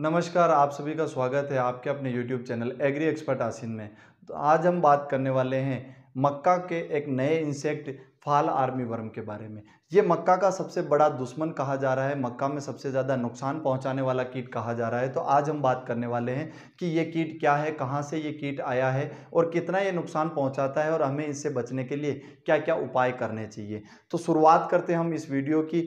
नमस्कार आप सभी का स्वागत है आपके अपने यूट्यूब चैनल एग्री एक्सपर्ट आसिन में तो आज हम बात करने वाले हैं मक्का के एक नए इंसेक्ट फाल आर्मी वर्म के बारे में ये मक्का का सबसे बड़ा दुश्मन कहा जा रहा है मक्का में सबसे ज़्यादा नुकसान पहुंचाने वाला कीट कहा जा रहा है तो आज हम बात करने वाले हैं कि ये कीट क्या है कहाँ से ये कीट आया है और कितना ये नुकसान पहुंचाता है और हमें इससे बचने के लिए क्या क्या उपाय करने चाहिए तो शुरुआत करते हैं हम इस वीडियो की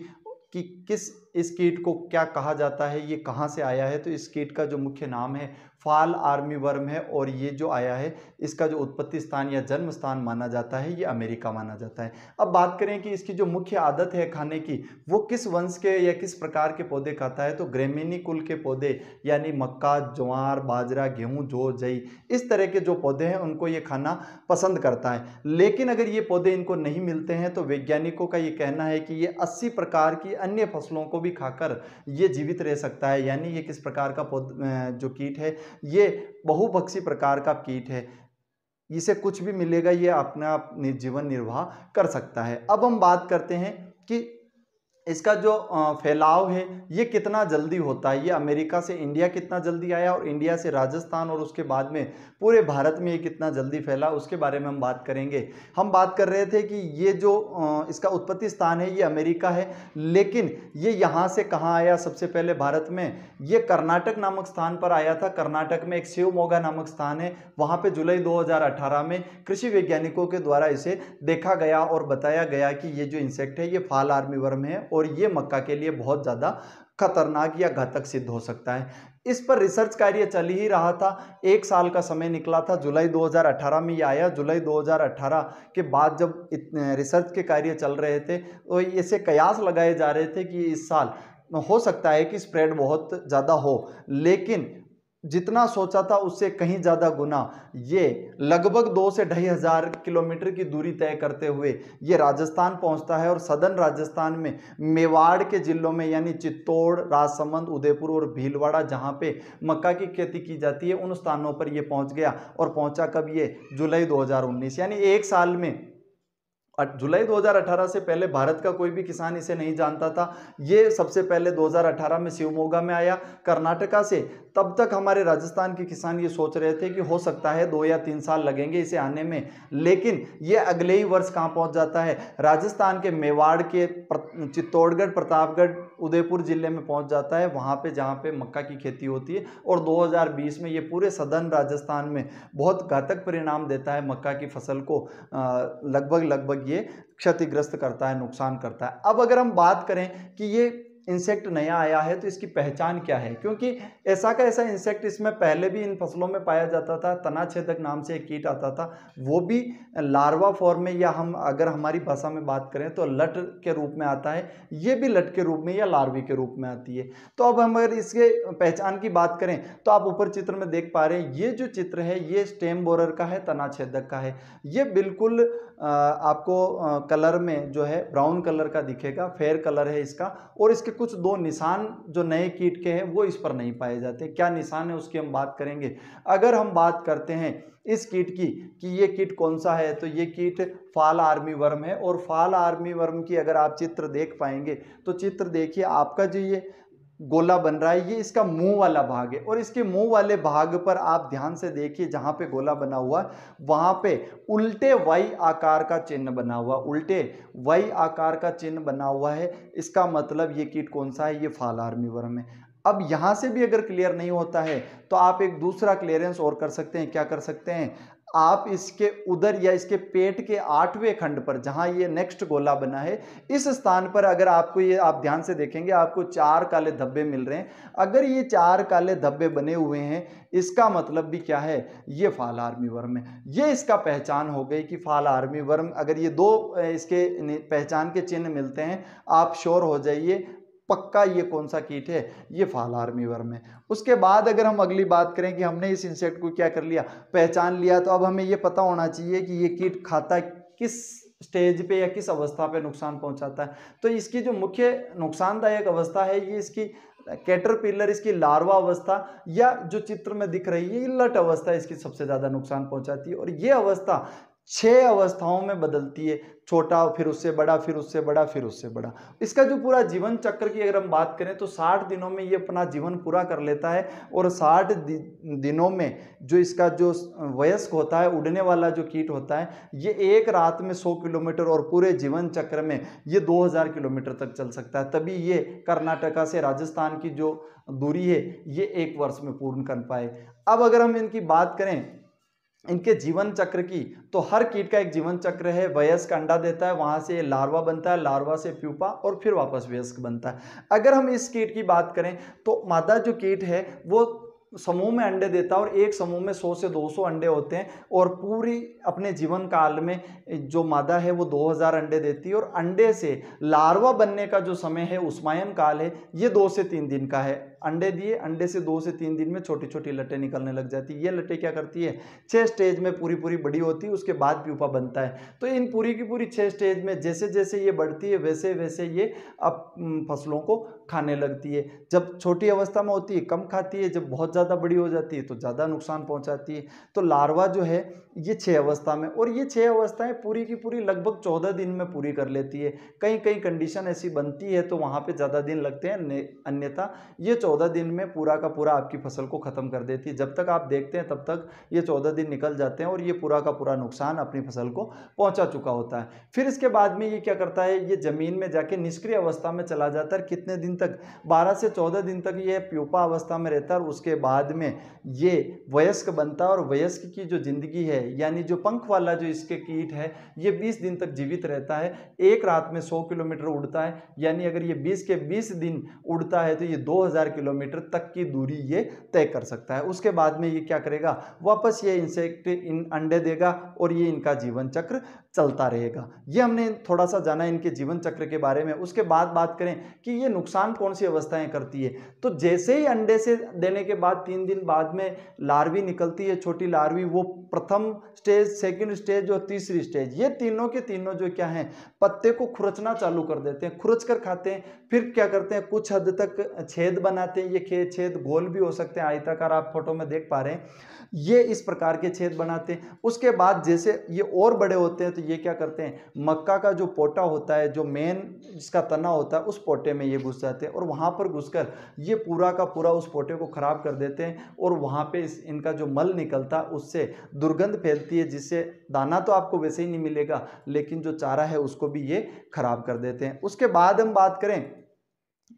कि किस इस कीट को क्या कहा जाता है ये कहाँ से आया है तो इस कीट का जो मुख्य नाम है फाल आर्मी वर्म है और ये जो आया है इसका जो उत्पत्ति स्थान या जन्म स्थान माना जाता है ये अमेरिका माना जाता है अब बात करें कि इसकी जो मुख्य आदत है खाने की वो किस वंश के या किस प्रकार के पौधे खाता है तो ग्रेमिनी कुल के पौधे यानी मक्का ज्वार बाजरा गेहूँ जो जई इस तरह के जो पौधे हैं उनको ये खाना पसंद करता है लेकिन अगर ये पौधे इनको नहीं मिलते हैं तो वैज्ञानिकों का ये कहना है कि ये अस्सी प्रकार की अन्य फसलों को भी भी खाकर ये जीवित रह सकता है यानी ये किस प्रकार का जो कीट है ये बहुभक्षी प्रकार का कीट है इसे कुछ भी मिलेगा ये अपना जीवन निर्वाह कर सकता है अब हम बात करते हैं कि इसका जो फैलाव है ये कितना जल्दी होता है ये अमेरिका से इंडिया कितना जल्दी आया और इंडिया से राजस्थान और उसके बाद में पूरे भारत में ये कितना जल्दी फैला उसके बारे में हम बात करेंगे हम बात कर रहे थे कि ये जो इसका उत्पत्ति स्थान है ये अमेरिका है लेकिन ये यहाँ से कहाँ आया सबसे पहले भारत में ये कर्नाटक नामक स्थान पर आया था कर्नाटक में एक शिवमोगा नामक स्थान है वहाँ पर जुलाई दो में कृषि वैज्ञानिकों के द्वारा इसे देखा गया और बताया गया कि ये जो इंसेक्ट है ये फाल आर्मी वर्म है और और ये मक्का के लिए बहुत ज़्यादा खतरनाक या घातक सिद्ध हो सकता है इस पर रिसर्च कार्य चल ही रहा था एक साल का समय निकला था जुलाई 2018 में ये आया जुलाई 2018 के बाद जब रिसर्च के कार्य चल रहे थे तो ऐसे कयास लगाए जा रहे थे कि इस साल हो सकता है कि स्प्रेड बहुत ज़्यादा हो लेकिन जितना सोचा था उससे कहीं ज़्यादा गुना ये लगभग दो से ढाई हज़ार किलोमीटर की दूरी तय करते हुए ये राजस्थान पहुंचता है और सदन राजस्थान में मेवाड़ के ज़िलों में यानी चित्तौड़ राजसमंद उदयपुर और भीलवाड़ा जहां पे मक्का की खेती की जाती है उन स्थानों पर ये पहुंच गया और पहुंचा कब ये जुलाई 2019 यानी एक साल में जुलाई 2018 से पहले भारत का कोई भी किसान इसे नहीं जानता था ये सबसे पहले 2018 में शिवमोगा में आया कर्नाटका से तब तक हमारे राजस्थान के किसान ये सोच रहे थे कि हो सकता है दो या तीन साल लगेंगे इसे आने में लेकिन ये अगले ही वर्ष कहाँ पहुँच जाता है राजस्थान के मेवाड़ के चित्तौड़गढ़ प्रतापगढ़ उदयपुर ज़िले में पहुँच जाता है वहाँ पर जहाँ पर मक्का की खेती होती है और 2020 में ये पूरे सदन राजस्थान में बहुत घातक परिणाम देता है मक्का की फसल को लगभग लगभग ये क्षतिग्रस्त करता है नुकसान करता है अब अगर हम बात करें कि ये इंसेक्ट नया आया है तो इसकी पहचान क्या है क्योंकि ऐसा का ऐसा इंसेक्ट इसमें पहले भी इन फसलों में पाया जाता था तनाछेदक नाम से एक कीट आता था वो भी लार्वा फॉर्म में या हम अगर हमारी भाषा में बात करें तो लट के रूप में आता है ये भी लट के रूप में या लार्वी के रूप में आती है तो अब हम अगर इसके पहचान की बात करें तो आप ऊपर चित्र में देख पा रहे हैं ये जो चित्र है ये स्टेम बोरर का है तनाछेदक का है ये बिल्कुल आपको कलर में जो है ब्राउन कलर का दिखेगा फेयर कलर है इसका और इसके के कुछ दो निशान जो नए कीट के हैं वो इस पर नहीं पाए जाते क्या निशान है उसकी हम बात करेंगे अगर हम बात करते हैं इस कीट की कि ये कीट कौन सा है तो ये कीट फाल आर्मी वर्म है और फाल आर्मी वर्म की अगर आप चित्र देख पाएंगे तो चित्र देखिए आपका जो ये गोला बन रहा है ये इसका मुंह वाला भाग है और इसके मुंह वाले भाग पर आप ध्यान से देखिए जहाँ पे गोला बना हुआ वहां पे उल्टे वाई आकार का चिन्ह बना हुआ उल्टे वाई आकार का चिन्ह बना हुआ है इसका मतलब ये कीट कौन सा है ये फाल आर्मी वर्म है अब यहाँ से भी अगर क्लियर नहीं होता है तो आप एक दूसरा क्लियरेंस और कर सकते हैं क्या कर सकते हैं आप इसके उधर या इसके पेट के आठवें खंड पर जहां ये नेक्स्ट गोला बना है इस स्थान पर अगर आपको ये आप ध्यान से देखेंगे आपको चार काले धब्बे मिल रहे हैं अगर ये चार काले धब्बे बने हुए हैं इसका मतलब भी क्या है ये फाल आर्मी वर्म है ये इसका पहचान हो गई कि फाल आर्मी वर्म अगर ये दो इसके पहचान के चिन्ह मिलते हैं आप श्योर हो जाइए पक्का ये कौन सा कीट है ये फाल वर्म है उसके बाद अगर हम अगली बात करें कि हमने इस इंसेक्ट को क्या कर लिया पहचान लिया तो अब हमें ये पता होना चाहिए कि ये कीट खाता किस स्टेज पे या किस अवस्था पे नुकसान पहुंचाता है तो इसकी जो मुख्य नुकसानदायक अवस्था है ये इसकी कैटरपिलर इसकी लार्वा अवस्था या जो चित्र में दिख रही है ये लट अवस्था इसकी सबसे ज़्यादा नुकसान पहुंचाती है और ये अवस्था छः अवस्थाओं में बदलती है छोटा फिर उससे बड़ा फिर उससे बड़ा फिर उससे बड़ा इसका जो पूरा जीवन चक्र की अगर हम बात करें तो साठ दिनों में ये अपना जीवन पूरा कर लेता है और साठ दिनों में जो इसका जो वयस्क होता है उड़ने वाला जो कीट होता है ये एक रात में सौ किलोमीटर और पूरे जीवन चक्र में ये दो हज़ार किलोमीटर तक चल सकता है तभी ये कर्नाटका से राजस्थान की जो दूरी है ये एक वर्ष में पूर्ण कर पाए अब अगर हम इनकी बात करें इनके जीवन चक्र की तो हर कीट का एक जीवन चक्र है वयस्क अंडा देता है वहाँ से लार्वा बनता है लार्वा से प्यूपा और फिर वापस वयस्क बनता है अगर हम इस कीट की बात करें तो मादा जो कीट है वो समूह में अंडे देता है और एक समूह में 100 से 200 अंडे होते हैं और पूरी अपने जीवन काल में जो मादा है वो 2000 अंडे देती है और अंडे से लार्वा बनने का जो समय है उस्मायन काल है ये दो से तीन दिन का है अंडे दिए अंडे से दो से तीन दिन में छोटी छोटी लटे निकलने लग जाती है ये लटे क्या करती है छः स्टेज में पूरी पूरी बड़ी होती है उसके बाद प्यूपा बनता है तो इन पूरी की पूरी छः स्टेज में जैसे जैसे ये बढ़ती है वैसे वैसे ये अब फसलों को खाने लगती है जब छोटी अवस्था में होती है कम खाती है जब बहुत ज़्यादा बड़ी हो जाती है तो ज़्यादा नुकसान पहुँचाती है तो लार्वा जो है ये छः अवस्था में और ये छः अवस्थाएँ पूरी की पूरी लगभग चौदह दिन में पूरी कर लेती है कहीं कहीं कंडीशन ऐसी बनती है तो वहाँ पर ज़्यादा दिन लगते हैं अन्यथा ये चौदह दिन में पूरा का पूरा आपकी फसल को ख़त्म कर देती है जब तक आप देखते हैं तब तक ये चौदह दिन निकल जाते हैं और ये पूरा का पूरा नुकसान अपनी फसल को पहुंचा चुका होता है फिर इसके बाद में ये क्या करता है ये ज़मीन में जाके निष्क्रिय अवस्था में चला जाता है कितने दिन तक बारह से चौदह दिन तक ये प्यूपा अवस्था में रहता है और उसके बाद में ये वयस्क बनता है और वयस्क की जो ज़िंदगी है यानी जो पंख वाला जो इसके कीट है ये बीस दिन तक जीवित रहता है एक रात में सौ किलोमीटर उड़ता है यानी अगर ये बीस के बीस दिन उड़ता है तो ये दो हज़ार किलोमीटर तक की दूरी ये तय कर सकता है उसके बाद में ये क्या करेगा वापस ये इंसेक्ट इन अंडे देगा और ये इनका जीवन चक्र चलता रहेगा ये हमने थोड़ा सा जाना इनके जीवन चक्र के बारे में उसके बाद बात करें कि ये नुकसान कौन सी अवस्थाएं करती है तो जैसे ही अंडे से देने के बाद तीन दिन बाद में लार्वी निकलती है छोटी लार्वी वो प्रथम स्टेज सेकंड स्टेज और तीसरी स्टेज ये तीनों के तीनों जो क्या हैं पत्ते को खुरचना चालू कर देते हैं खुरच कर खाते हैं फिर क्या करते हैं कुछ हद तक छेद बनाते जाते हैं ये खेद छेद गोल भी हो सकते हैं आयताकार आप फोटो में देख पा रहे हैं ये इस प्रकार के छेद बनाते हैं उसके बाद जैसे ये और बड़े होते हैं तो ये क्या करते हैं मक्का का जो पोटा होता है जो मेन जिसका तना होता है उस पोटे में ये घुस जाते हैं और वहाँ पर घुसकर ये पूरा का पूरा उस पोटे को ख़राब कर देते हैं और वहाँ पे इस इनका जो मल निकलता उससे दुर्गंध फैलती है जिससे दाना तो आपको वैसे ही नहीं मिलेगा लेकिन जो चारा है उसको भी ये ख़राब कर देते हैं उसके बाद हम बात करें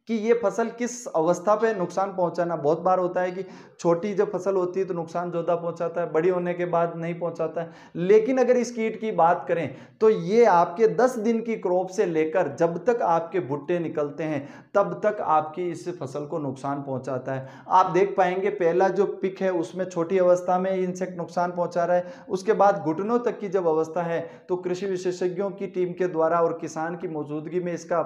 कि ये फसल किस अवस्था पे नुकसान पहुंचाना बहुत बार होता है कि छोटी जब फसल होती है तो नुकसान ज़्यादा पहुंचाता है बड़ी होने के बाद नहीं पहुंचाता है लेकिन अगर इस कीट की बात करें तो ये आपके 10 दिन की क्रॉप से लेकर जब तक आपके भुट्टे निकलते हैं तब तक आपकी इस फसल को नुकसान पहुंचाता है आप देख पाएंगे पहला जो पिक है उसमें छोटी अवस्था में इंसेक्ट नुकसान पहुँचा रहा है उसके बाद घुटनों तक की जब अवस्था है तो कृषि विशेषज्ञों की टीम के द्वारा और किसान की मौजूदगी में इसका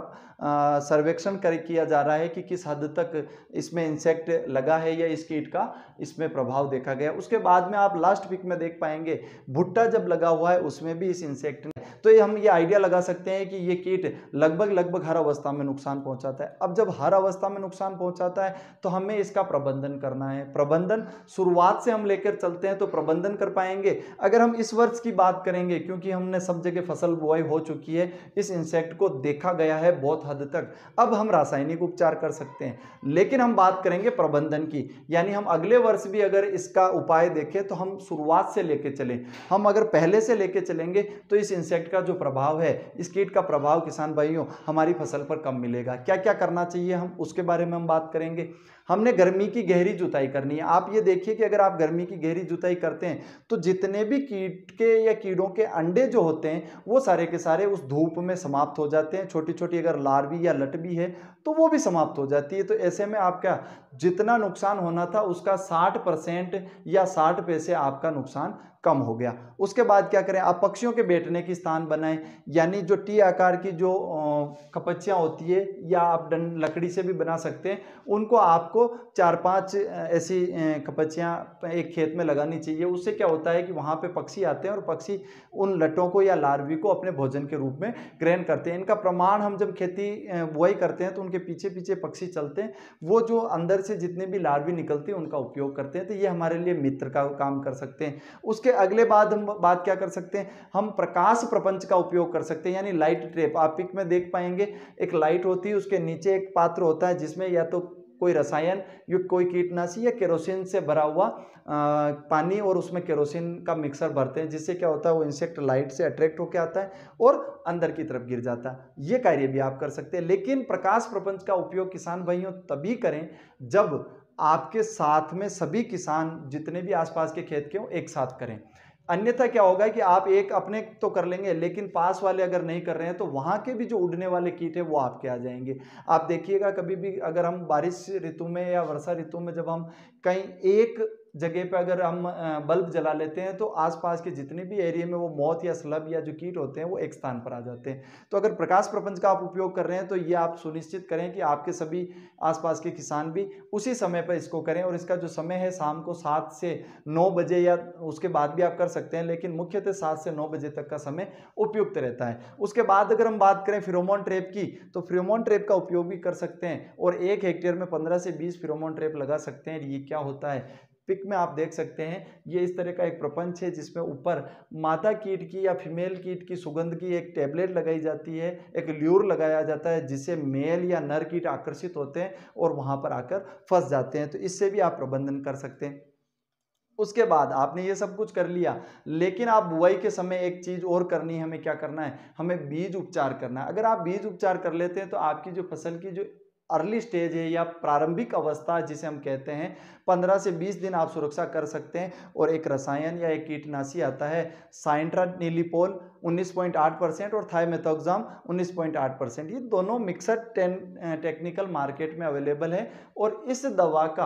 सर्वेक्षण करके किया जा रहा है कि किस हद तक इसमें इंसेक्ट लगा है या इस कीट का इसमें प्रभाव देखा गया उसके बाद में आप लास्ट वीक में देख पाएंगे भुट्टा जब लगा हुआ है उसमें भी इस इंसेक्ट ने तो ये हम ये आइडिया लगा सकते हैं कि ये कीट लगभग लगभग हर अवस्था में नुकसान पहुंचाता है अब जब हर अवस्था में नुकसान पहुंचाता है तो हमें इसका प्रबंधन करना है प्रबंधन शुरुआत से हम लेकर चलते हैं तो प्रबंधन कर पाएंगे अगर हम इस वर्ष की बात करेंगे क्योंकि हमने सब जगह फसल बुआई हो चुकी है इस इंसेक्ट को देखा गया है बहुत हद तक अब हम रासायनिक रासायनिक उपचार कर सकते हैं लेकिन हम बात करेंगे प्रबंधन की यानी हम अगले वर्ष भी अगर इसका उपाय देखें तो हम शुरुआत से लेके चलें हम अगर पहले से लेके चलेंगे तो इस इंसेक्ट का जो प्रभाव है इस कीट का प्रभाव किसान भाइयों हमारी फसल पर कम मिलेगा क्या क्या करना चाहिए हम उसके बारे में हम बात करेंगे हमने गर्मी की गहरी जुताई करनी है आप ये देखिए कि अगर आप गर्मी की गहरी जुताई करते हैं तो जितने भी कीट के या कीड़ों के अंडे जो होते हैं वो सारे के सारे उस धूप में समाप्त हो जाते हैं छोटी छोटी अगर लार्वी या लट भी है तो वो भी समाप्त हो जाती है तो ऐसे में आप क्या जितना नुकसान होना था उसका 60 परसेंट या 60 पैसे आपका नुकसान कम हो गया उसके बाद क्या करें आप पक्षियों के बैठने की स्थान बनाएं यानी जो टी आकार की जो कपच्चियाँ होती है या आप डन लकड़ी से भी बना सकते हैं उनको आपको चार पांच ऐसी कपच्चियाँ एक खेत में लगानी चाहिए उससे क्या होता है कि वहाँ पे पक्षी आते हैं और पक्षी उन लटों को या लार्वी को अपने भोजन के रूप में ग्रहण करते हैं इनका प्रमाण हम जब खेती बुआई करते हैं तो उनके पीछे पीछे पक्षी चलते हैं वो जो अंदर से जितने भी लार्वी निकलते हैं उनका उपयोग करते हैं तो ये हमारे लिए मित्र का काम कर सकते हैं उसके अगले बाद हम बात क्या कर सकते हैं हम प्रकाश प्रपंच का उपयोग कर सकते हैं यानी लाइट ट्रेप आप पिक में देख पाएंगे एक लाइट होती है उसके नीचे एक पात्र होता है जिसमें या तो कोई रसायन युक्त कोई कीटनाशी या केरोसिन से भरा हुआ आ, पानी और उसमें केरोसिन का मिक्सर भरते हैं जिससे क्या होता है वो इंसेक्ट लाइट से अट्रैक्ट होकर आता है और अंदर की तरफ गिर जाता है ये कार्य भी आप कर सकते हैं लेकिन प्रकाश प्रपंच का उपयोग किसान भाइयों तभी करें जब आपके साथ में सभी किसान जितने भी आसपास के खेत के हों एक साथ करें अन्यथा क्या होगा कि आप एक अपने तो कर लेंगे लेकिन पास वाले अगर नहीं कर रहे हैं तो वहाँ के भी जो उड़ने वाले कीट है वो आपके आ जाएंगे आप देखिएगा कभी भी अगर हम बारिश ऋतु में या वर्षा ऋतु में जब हम कहीं एक जगह पे अगर हम बल्ब जला लेते हैं तो आसपास के जितने भी एरिया में वो मौत या स्लब या जो कीट होते हैं वो एक स्थान पर आ जाते हैं तो अगर प्रकाश प्रपंच का आप उपयोग कर रहे हैं तो ये आप सुनिश्चित करें कि आपके सभी आसपास के किसान भी उसी समय पर इसको करें और इसका जो समय है शाम को सात से नौ बजे या उसके बाद भी आप कर सकते हैं लेकिन मुख्यतः सात से नौ बजे तक का समय उपयुक्त रहता है उसके बाद अगर हम बात करें फिरोमोन ट्रेप की तो फिरोमोन ट्रेप का उपयोग भी कर सकते हैं और एक हेक्टेयर में पंद्रह से बीस फिरोमोन ट्रेप लगा सकते हैं ये क्या होता है पिक में आप देख सकते हैं ये इस तरह का एक प्रपंच है जिसमें ऊपर माता कीट की या फीमेल कीट की सुगंध की एक टैबलेट लगाई जाती है एक ल्यूर लगाया जाता है जिससे मेल या नर कीट आकर्षित होते हैं और वहाँ पर आकर फंस जाते हैं तो इससे भी आप प्रबंधन कर सकते हैं उसके बाद आपने ये सब कुछ कर लिया लेकिन आप बुआई के समय एक चीज़ और करनी है हमें क्या करना है हमें बीज उपचार करना है अगर आप बीज उपचार कर लेते हैं तो आपकी जो फसल की जो अर्ली स्टेज है या प्रारंभिक अवस्था जिसे हम कहते हैं 15 से 20 दिन आप सुरक्षा कर सकते हैं और एक रसायन या एक कीटनाशी आता है साइंट्रा नीलीपोल 19.8 परसेंट और थायमेथोक्साम 19.8 परसेंट ये दोनों मिक्सर टेक्निकल मार्केट में अवेलेबल है और इस दवा का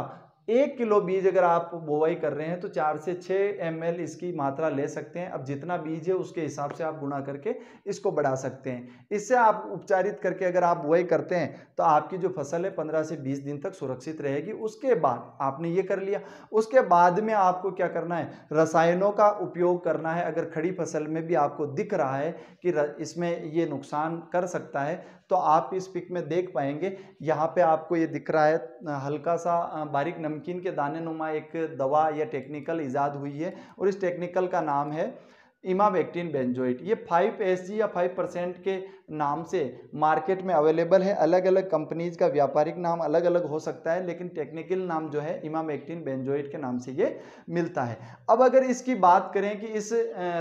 एक किलो बीज अगर आप बोवाई कर रहे हैं तो चार से छः एम इसकी मात्रा ले सकते हैं अब जितना बीज है उसके हिसाब से आप गुणा करके इसको बढ़ा सकते हैं इससे आप उपचारित करके अगर आप बुआई करते हैं तो आपकी जो फसल है पंद्रह से बीस दिन तक सुरक्षित रहेगी उसके बाद आपने ये कर लिया उसके बाद में आपको क्या करना है रसायनों का उपयोग करना है अगर खड़ी फसल में भी आपको दिख रहा है कि इसमें ये नुकसान कर सकता है तो आप इस पिक में देख पाएंगे यहाँ पे आपको ये दिख रहा है हल्का सा बारीक नंबर नमकीन के दाने नुमा एक दवा या टेक्निकल ईजाद हुई है और इस टेक्निकल का नाम है इमाबेक्टिन बेंजोइट ये 5 एस या 5 परसेंट के नाम से मार्केट में अवेलेबल है अलग अलग कंपनीज का व्यापारिक नाम अलग अलग हो सकता है लेकिन टेक्निकल नाम जो है इमाम एक्टिन बेंजोइट के नाम से ये मिलता है अब अगर इसकी बात करें कि इस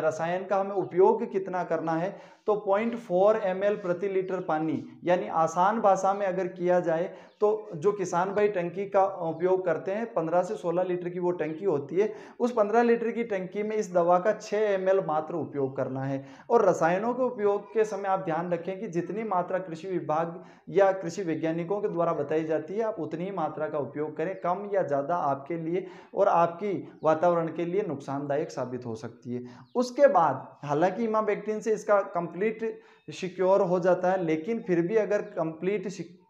रसायन का हमें उपयोग कितना करना है तो पॉइंट फोर एम प्रति लीटर पानी यानी आसान भाषा में अगर किया जाए तो जो किसान भाई टंकी का उपयोग करते हैं 15 से 16 लीटर की वो टंकी होती है उस 15 लीटर की टंकी में इस दवा का 6 एम मात्र उपयोग करना है और रसायनों के उपयोग के समय आप ध्यान रखें रखें कि जितनी मात्रा कृषि विभाग या कृषि वैज्ञानिकों के द्वारा बताई जाती है आप उतनी ही मात्रा का उपयोग करें कम या ज़्यादा आपके लिए और आपकी वातावरण के लिए नुकसानदायक साबित हो सकती है उसके बाद हालांकि इमाबेक्टिन से इसका कंप्लीट सिक्योर हो जाता है लेकिन फिर भी अगर कंप्लीट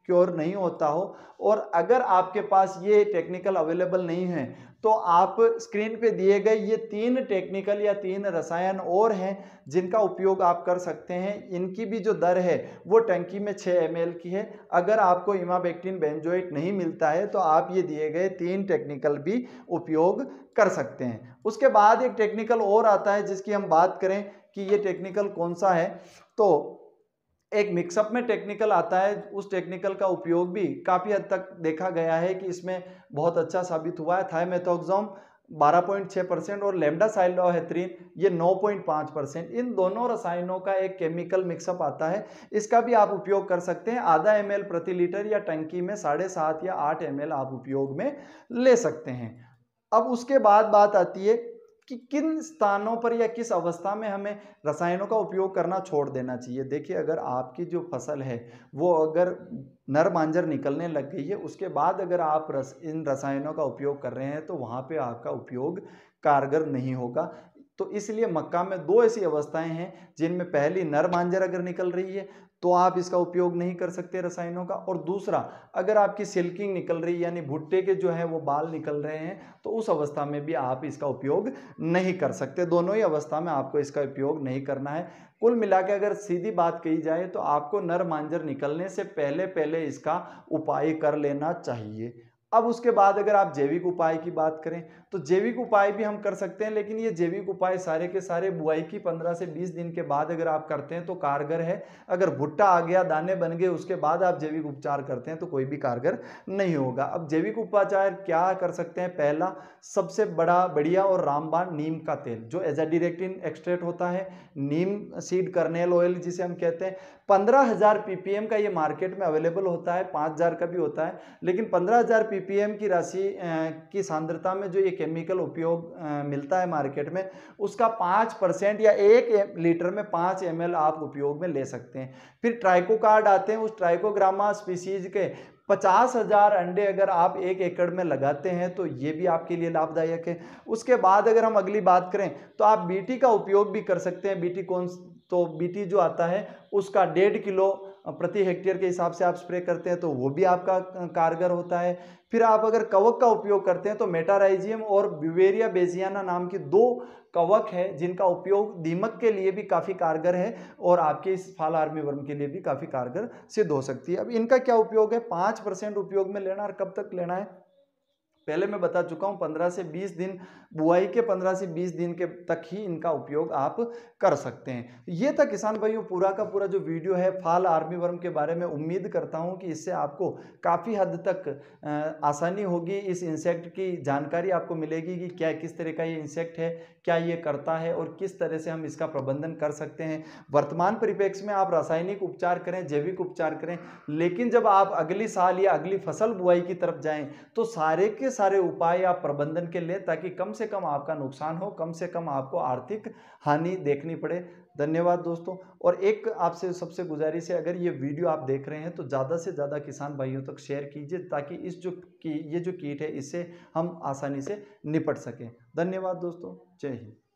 क्योर नहीं होता हो और अगर आपके पास ये टेक्निकल अवेलेबल नहीं है तो आप स्क्रीन पे दिए गए ये तीन टेक्निकल या तीन रसायन और हैं जिनका उपयोग आप कर सकते हैं इनकी भी जो दर है वो टंकी में 6 एम की है अगर आपको इमाबेक्टिन बेंजोइट नहीं मिलता है तो आप ये दिए गए तीन टेक्निकल भी उपयोग कर सकते हैं उसके बाद एक टेक्निकल और आता है जिसकी हम बात करें कि ये टेक्निकल कौन सा है तो एक मिक्सअप में टेक्निकल आता है उस टेक्निकल का उपयोग भी काफ़ी हद तक देखा गया है कि इसमें बहुत अच्छा साबित हुआ है थायमेथोक्जोम 12.6 परसेंट और लेमडा साइलोहेथ्रीन ये 9.5 परसेंट इन दोनों रसायनों का एक केमिकल मिक्सअप आता है इसका भी आप उपयोग कर सकते हैं आधा एम प्रति लीटर या टंकी में साढ़े सात या आठ एम आप उपयोग में ले सकते हैं अब उसके बाद बात आती है कि किन स्थानों पर या किस अवस्था में हमें रसायनों का उपयोग करना छोड़ देना चाहिए देखिए अगर आपकी जो फसल है वो अगर नर मांजर निकलने लग गई है उसके बाद अगर आप रस इन रसायनों का उपयोग कर रहे हैं तो वहाँ पे आपका उपयोग कारगर नहीं होगा तो इसलिए मक्का में दो ऐसी अवस्थाएं हैं जिनमें पहली नर मांजर अगर निकल रही है तो आप इसका उपयोग नहीं कर सकते रसायनों का और दूसरा अगर आपकी सिल्किंग निकल रही है यानी भुट्टे के जो है वो बाल निकल रहे हैं तो उस अवस्था में भी आप इसका उपयोग नहीं कर सकते दोनों ही अवस्था में आपको इसका उपयोग नहीं करना है कुल मिला के अगर सीधी बात कही जाए तो आपको नर मांजर निकलने से पहले पहले इसका उपाय कर लेना चाहिए अब उसके बाद अगर आप जैविक उपाय की बात करें तो जैविक उपाय भी हम कर सकते हैं लेकिन ये जैविक उपाय सारे के सारे बुआई की 15 से 20 दिन के बाद अगर आप करते हैं तो कारगर है अगर भुट्टा आ गया दाने बन गए उसके बाद आप जैविक उपचार करते हैं तो कोई भी कारगर नहीं होगा अब जैविक उपचार क्या कर सकते हैं पहला सबसे बड़ा बढ़िया और रामबाण नीम का तेल जो एज डिरेक्टिन एक्सट्रेट होता है नीम सीड कर्नेल ऑयल जिसे हम कहते हैं पंद्रह हज़ार का ये मार्केट में अवेलेबल होता है पाँच का भी होता है लेकिन पंद्रह हज़ार पीपीएम की राशि की सांद्रता में जो ये केमिकल उपयोग मिलता है मार्केट में उसका पाँच परसेंट या एक लीटर में पाँच एम आप उपयोग में ले सकते हैं फिर ट्राइकोकार्ड आते हैं उस ट्राइकोग्रामा स्पीसीज के पचास हज़ार अंडे अगर आप एक एकड़ में लगाते हैं तो ये भी आपके लिए लाभदायक है उसके बाद अगर हम अगली बात करें तो आप बीटी का उपयोग भी कर सकते हैं बीटी कौन तो बीटी जो आता है उसका डेढ़ किलो प्रति हेक्टेयर के हिसाब से आप स्प्रे करते हैं तो वो भी आपका कारगर होता है फिर आप अगर कवक का उपयोग करते हैं तो मेटाराइजियम और ब्यूवेरिया बेजियाना नाम की दो कवक है जिनका उपयोग दीमक के लिए भी काफ़ी कारगर है और आपके इस फाल आर्मी वर्म के लिए भी काफ़ी कारगर सिद्ध हो सकती है अब इनका क्या उपयोग है पाँच परसेंट उपयोग में लेना और कब तक लेना है पहले मैं बता चुका हूँ पंद्रह से बीस दिन बुआई के पंद्रह से बीस दिन के तक ही इनका उपयोग आप कर सकते हैं ये था किसान भाइयों पूरा का पूरा जो वीडियो है फाल आर्मी वर्म के बारे में उम्मीद करता हूँ कि इससे आपको काफ़ी हद तक आसानी होगी इस इंसेक्ट की जानकारी आपको मिलेगी कि क्या किस तरह का ये इंसेक्ट है क्या ये करता है और किस तरह से हम इसका प्रबंधन कर सकते हैं वर्तमान परिप्रेक्ष्य में आप रासायनिक उपचार करें जैविक उपचार करें लेकिन जब आप अगली साल या अगली फसल बुआई की तरफ जाएं तो सारे के सारे उपाय आप प्रबंधन के लिए ताकि कम से कम आपका नुकसान हो कम से कम आपको आर्थिक हानि देखनी पड़े धन्यवाद दोस्तों और एक आपसे सबसे गुजारिश है अगर ये वीडियो आप देख रहे हैं तो ज़्यादा से ज़्यादा किसान भाइयों तक शेयर कीजिए ताकि इस जो की ये जो कीट है इससे हम आसानी से निपट सकें धन्यवाद दोस्तों जय हिंद